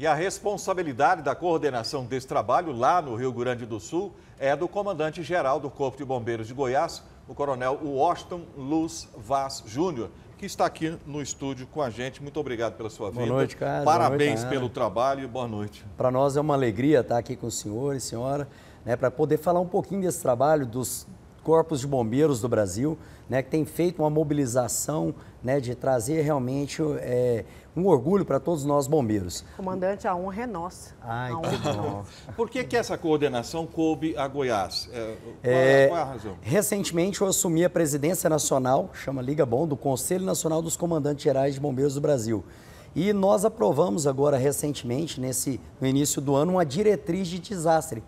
E a responsabilidade da coordenação desse trabalho lá no Rio Grande do Sul é do comandante-geral do Corpo de Bombeiros de Goiás, o coronel Washington Luz Vaz Júnior, que está aqui no estúdio com a gente. Muito obrigado pela sua boa Noite, Carlos. Parabéns noite, pelo trabalho e boa noite. Para nós é uma alegria estar aqui com o senhor e senhora, né, para poder falar um pouquinho desse trabalho dos corpos de bombeiros do Brasil, né, que tem feito uma mobilização né, de trazer realmente é, um orgulho para todos nós bombeiros. Comandante, a honra é nossa. Ai, honra que é Por que, que essa coordenação coube a Goiás? É, é, é, qual, é, a razão? Recentemente eu assumi a presidência nacional, chama Liga Bom, do Conselho Nacional dos Comandantes Gerais de Bombeiros do Brasil. E nós aprovamos agora recentemente, nesse, no início do ano, uma diretriz de desastre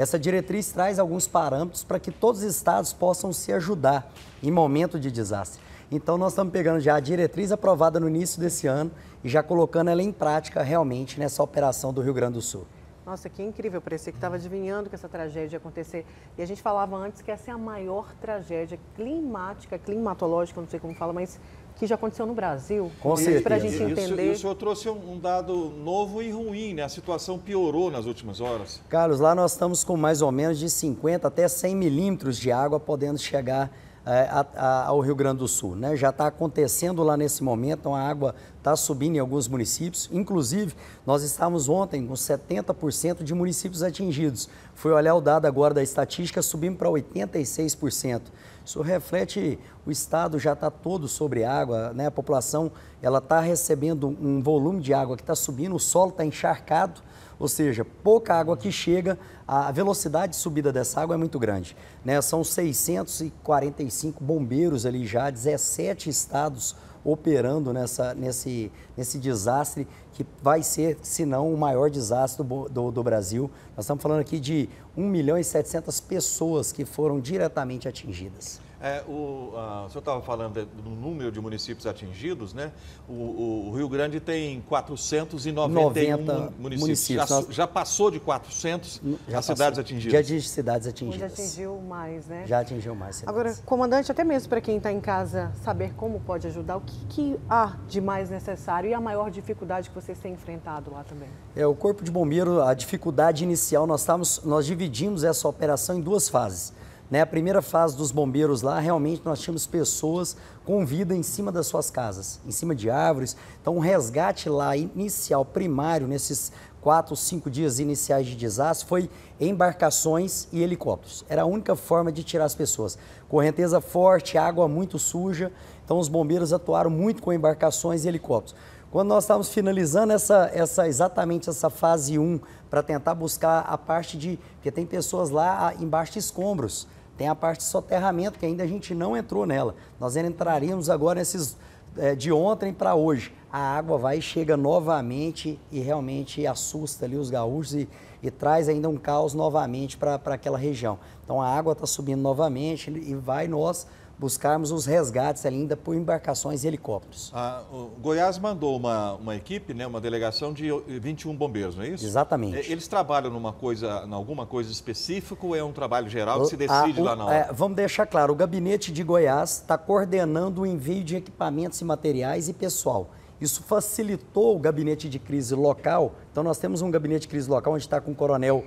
essa diretriz traz alguns parâmetros para que todos os estados possam se ajudar em momento de desastre. Então, nós estamos pegando já a diretriz aprovada no início desse ano e já colocando ela em prática realmente nessa operação do Rio Grande do Sul. Nossa, que incrível, parecia que estava adivinhando que essa tragédia ia acontecer. E a gente falava antes que essa é a maior tragédia climática, climatológica, não sei como fala, mas que já aconteceu no Brasil. Com certeza. Para a gente entender. Isso, o senhor trouxe um dado novo e ruim, né? A situação piorou nas últimas horas. Carlos, lá nós estamos com mais ou menos de 50 até 100 milímetros de água podendo chegar é, a, a, ao Rio Grande do Sul. Né? Já está acontecendo lá nesse momento uma então água está subindo em alguns municípios. Inclusive, nós estávamos ontem com 70% de municípios atingidos. Foi olhar o dado agora da estatística, subimos para 86%. Isso reflete o estado já está todo sobre água, né? A população ela está recebendo um volume de água que está subindo, o solo está encharcado, ou seja, pouca água que chega, a velocidade de subida dessa água é muito grande. Né? São 645 bombeiros ali já, 17 estados operando nessa, nesse, nesse desastre que vai ser, se não, o maior desastre do, do, do Brasil. Nós estamos falando aqui de 1 milhão e 700 pessoas que foram diretamente atingidas. É, o, a, ah, o senhor estava falando do número de municípios atingidos, né? O, o, o Rio Grande tem 491 municípios. municípios. Já, já, passou de 400 já as cidades atingidas? Já de cidades atingidas. Já atingiu mais, né? Já atingiu mais cidades. Agora, comandante, até mesmo para quem está em casa saber como pode ajudar, o que, que, há de mais necessário e a maior dificuldade que vocês têm enfrentado lá também? É, o Corpo de Bombeiro, a dificuldade inicial, nós, estamos, nós dividimos essa operação em duas fases. Né? A primeira fase dos bombeiros lá, realmente nós tínhamos pessoas com vida em cima das suas casas, em cima de árvores. Então, o resgate lá inicial, primário, nesses quatro, cinco dias iniciais de desastre foi embarcações e helicópteros. Era a única forma de tirar as pessoas. Correnteza forte, água muito suja, então os bombeiros atuaram muito com embarcações e helicópteros. Quando nós estávamos finalizando essa, essa exatamente essa fase 1 para tentar buscar a parte de. Porque tem pessoas lá embaixo de escombros. Tem a parte de soterramento, que ainda a gente não entrou nela. Nós entraríamos agora nesses é, de ontem para hoje. A água vai e chega novamente e realmente assusta ali os gaúchos e, e traz ainda um caos novamente para aquela região. Então a água está subindo novamente e vai nós buscarmos os resgates ainda por embarcações e helicópteros. Ah, Goiás mandou uma, uma equipe, né, uma delegação de 21 bombeiros, não é isso? Exatamente. É, eles trabalham numa coisa, em alguma coisa específica ou é um trabalho geral que se decide o, lá na é, hora? É, vamos deixar claro, o gabinete de Goiás está coordenando o envio de equipamentos e materiais e pessoal. Isso facilitou o gabinete de crise local. Então, nós temos um gabinete de crise local onde está com o coronel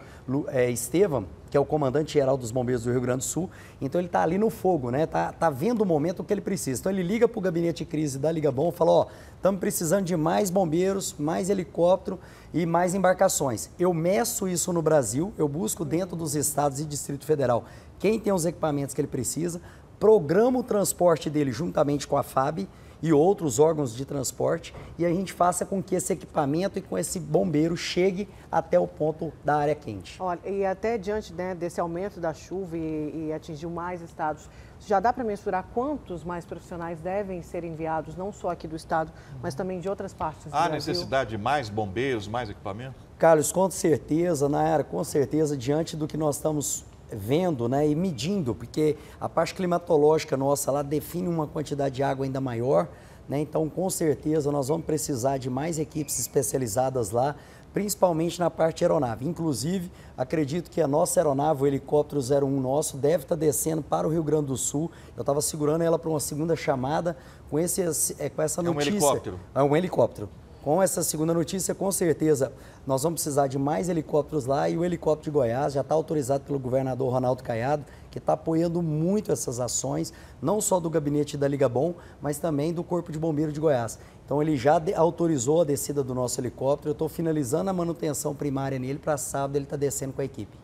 é, Estevam, que é o comandante-geral dos bombeiros do Rio Grande do Sul. Então, ele está ali no fogo, né? Está tá vendo o momento que ele precisa. Então, ele liga para o gabinete de crise da Liga Bom e fala, ó, estamos precisando de mais bombeiros, mais helicóptero e mais embarcações. Eu meço isso no Brasil, eu busco dentro dos estados e Distrito Federal quem tem os equipamentos que ele precisa, programa o transporte dele juntamente com a FAB e outros órgãos de transporte e a gente faça com que esse equipamento e com esse bombeiro chegue até o ponto da área quente. Olha, e até diante né, desse aumento da chuva e, e atingiu mais estados, já dá para mensurar quantos mais profissionais devem ser enviados, não só aqui do estado, mas também de outras partes do Há Brasil? Há necessidade de mais bombeiros, mais equipamento? Carlos, com certeza, Nayara, com certeza, diante do que nós estamos vendo né, e medindo, porque a parte climatológica nossa lá define uma quantidade de água ainda maior, né? então com certeza nós vamos precisar de mais equipes especializadas lá, principalmente na parte aeronave. Inclusive, acredito que a nossa aeronave, o helicóptero 01 nosso, deve estar tá descendo para o Rio Grande do Sul. Eu estava segurando ela para uma segunda chamada com, esse, é, com essa notícia. É um helicóptero? É um helicóptero. Com essa segunda notícia, com certeza, nós vamos precisar de mais helicópteros lá e o helicóptero de Goiás já está autorizado pelo governador Ronaldo Caiado, que está apoiando muito essas ações, não só do gabinete da Liga Bom, mas também do Corpo de Bombeiros de Goiás. Então ele já autorizou a descida do nosso helicóptero, eu estou finalizando a manutenção primária nele para sábado ele está descendo com a equipe.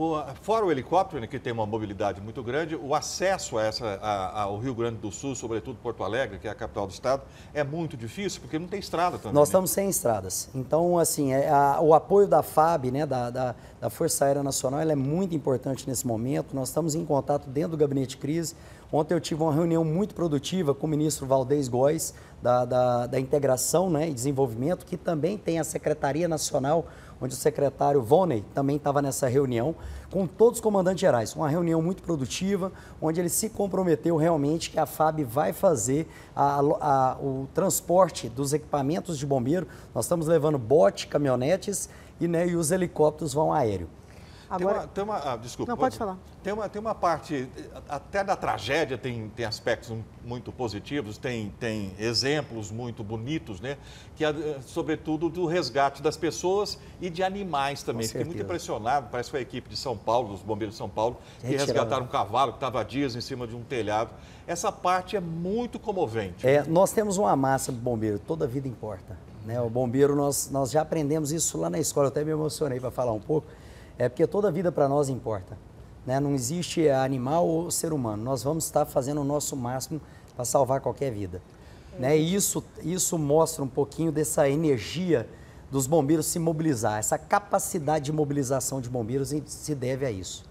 O, fora o helicóptero, né, que tem uma mobilidade muito grande, o acesso a essa, a, ao Rio Grande do Sul, sobretudo Porto Alegre, que é a capital do estado, é muito difícil, porque não tem estrada também. Nós né? estamos sem estradas. Então, assim, é, a, o apoio da FAB, né, da, da, da Força Aérea Nacional, é muito importante nesse momento. Nós estamos em contato dentro do gabinete de crise Ontem eu tive uma reunião muito produtiva com o ministro Valdez Góes, da, da, da Integração né, e Desenvolvimento, que também tem a Secretaria Nacional, onde o secretário Voney também estava nessa reunião, com todos os comandantes gerais. Uma reunião muito produtiva, onde ele se comprometeu realmente que a FAB vai fazer a, a, o transporte dos equipamentos de bombeiro. Nós estamos levando bote, caminhonetes e, né, e os helicópteros vão aéreo. Agora, tem uma, tem uma ah, desculpa. Não, pode falar. Tem uma, tem uma parte, até da tragédia tem, tem aspectos muito positivos, tem, tem exemplos muito bonitos, né? Que é, sobretudo do resgate das pessoas e de animais também. Fiquei muito impressionado, parece que foi a equipe de São Paulo, dos bombeiros de São Paulo, que resgataram né? um cavalo que estava dias em cima de um telhado. Essa parte é muito comovente. É, nós temos uma massa de bombeiro, toda vida importa. Né? O bombeiro, nós, nós já aprendemos isso lá na escola, eu até me emocionei para falar um pouco é porque toda vida para nós importa. Né? Não existe animal ou ser humano. Nós vamos estar fazendo o nosso máximo para salvar qualquer vida. É. Né? E isso, isso mostra um pouquinho dessa energia dos bombeiros se mobilizar. Essa capacidade de mobilização de bombeiros se deve a isso.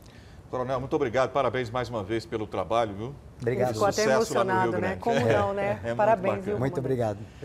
Coronel, muito obrigado. Parabéns mais uma vez pelo trabalho, viu? Obrigado. Ficou até emocionado, né? Como é. não, né? É, é Parabéns, muito viu? Muito obrigado. obrigado.